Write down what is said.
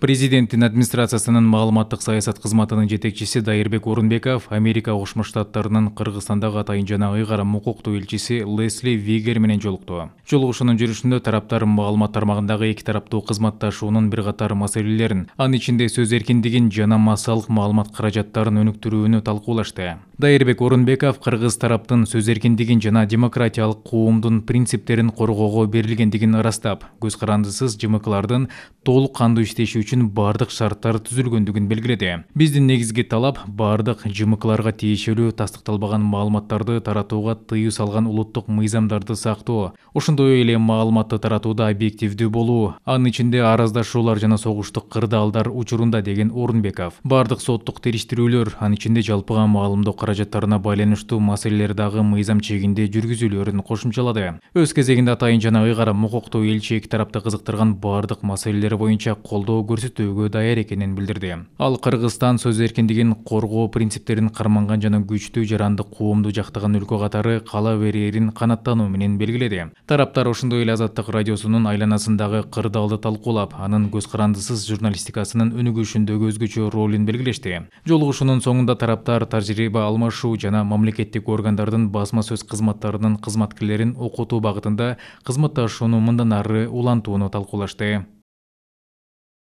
президенттин администрациясынын маалыматтык саясат кызматынын жетекчиси дайырбек орунбеков америка кошмо штаттарынын кыргызстандагы атайын жана ыйгарым укуктуу элчиси лесли вигер менен жолукту жолугушуунун жүрүшүндө тараптар маалымат тармагындагы эки тараптуу кызматташуунун бир катар маселелерин анын ичинде сөз эркиндигин жана массалык маалымат каражаттарын өнүктүрүүнү талкуулашты дайырбек орунбеков кыргыз тараптын сөз эркиндигин жана демократиялык коомдун принциптерин коргоого берилгендигин ырастап көз карандысыз жмклардын толук кандуу иштеши үчүн үшін бардық шарттар түзүлгөндүгүн белгиледи биздин негизги талап бардық жмкларга тиешелүү тастыкталбаган маалыматтарды таратууга тыюу салган улуттук мыйзамдарды сактоо ошондой эле маалыматты таратууда объективдүү болуу анын ичинде араздашуулар жана согуштук кырдаалдар учурунда деген орунбеков бардык соттук териштирүүлөр анын ичинде жалпыга маалымдоо каражаттарына байланыштуу маселелер дагы мыйзам чегинде жүргүзүлөөрүн кошумчалады өз кезегинде атайын жана ыйгарым укуктуу элчи эки тарапты кызыктырган бардык маселелер боюнча колдоо көрсөтүүгө даяр экенин билдирди ал кыргызстан сөз эркиндигин коргоо принциптерин карманган жана күчтүү жарандык коомду жактаган өлкө катары кала берээрин канаттануу менен белгиледи тараптар ошондой эле азаттык радиосунун айланасындагы кырдаалды талкуулап анын көз карандысыз журналистикасынын өнүгүшүндөгү өзгөчө ролун белгилешти жолугушуунун соңунда тараптар тажрыйба алмашуу жана мамлекеттик органдардын басма сөз кызматтарынын кызматкерлерин окутуу багытында кызматташууну мындан ары улантууну талкуулашты